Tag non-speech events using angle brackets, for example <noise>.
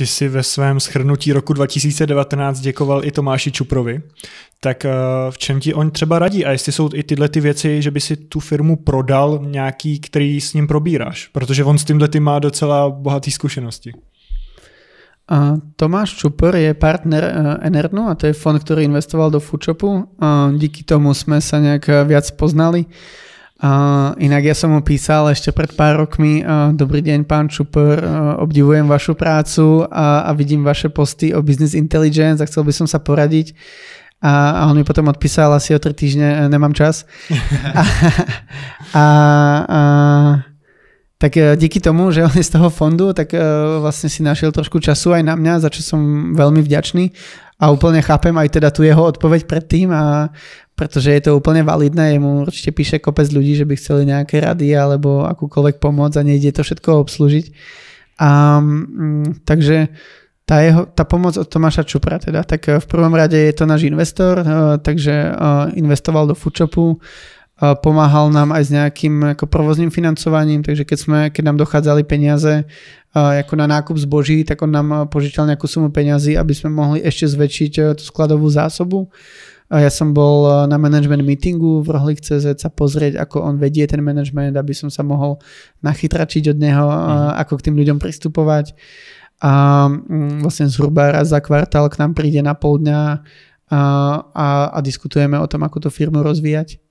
Ty si ve svém schrnutí roku 2019 děkoval i Tomáši Čuprovi. Tak eh, v čem ti on třeba radí? A jestli jsou i tyhle ty věci, že by si tu firmu prodal nějaký, který s ním probíráš? Protože on s tímhle ty má docela bohatý zkušenosti. Tomáš Čupr je partner eh, Enernu a to je fond, ktorý investoval do a Díky tomu sme sa nejak eh, viac poznali Uh, inak ja som mu písal ešte pred pár rokmi, uh, dobrý deň pán Čupor. uh, obdivujem vašu prácu a, a vidím vaše posty o business intelligence a chcel by som sa poradiť. A, a on mi potom odpísal asi o tri týždne, e, nemám čas. a, <laughs> <laughs> a, a, tak e, díky tomu, že on je z toho fondu, tak e, vlastne si našiel trošku času aj na mňa, za čo som veľmi vďačný a úplne chápem aj teda tu jeho odpoveď predtým a pretože je to úplne validné, jemu určite píše kopec ľudí, že by chceli nejaké rady alebo akúkoľvek pomoc a nejde to všetko obslužiť. A, mm, takže tá, jeho, tá pomoc od Tomáša Čupra teda, tak v prvom rade je to náš investor, e, takže e, investoval do Fučopu, pomáhal nám aj s nejakým ako provozným financovaním, takže keď, sme, keď nám dochádzali peniaze ako na nákup zboží, tak on nám požičal nejakú sumu peniazy, aby sme mohli ešte zväčšiť e, tú skladovú zásobu. ja som bol e, na management meetingu v Rohlik CZ sa pozrieť, ako on vedie ten management, aby som sa mohol nachytračiť od neho, mm. ako k tým ľuďom pristupovať. A mm, vlastne zhruba raz za kvartál k nám príde na pol dňa a, a, a diskutujeme o tom, ako tú firmu rozvíjať.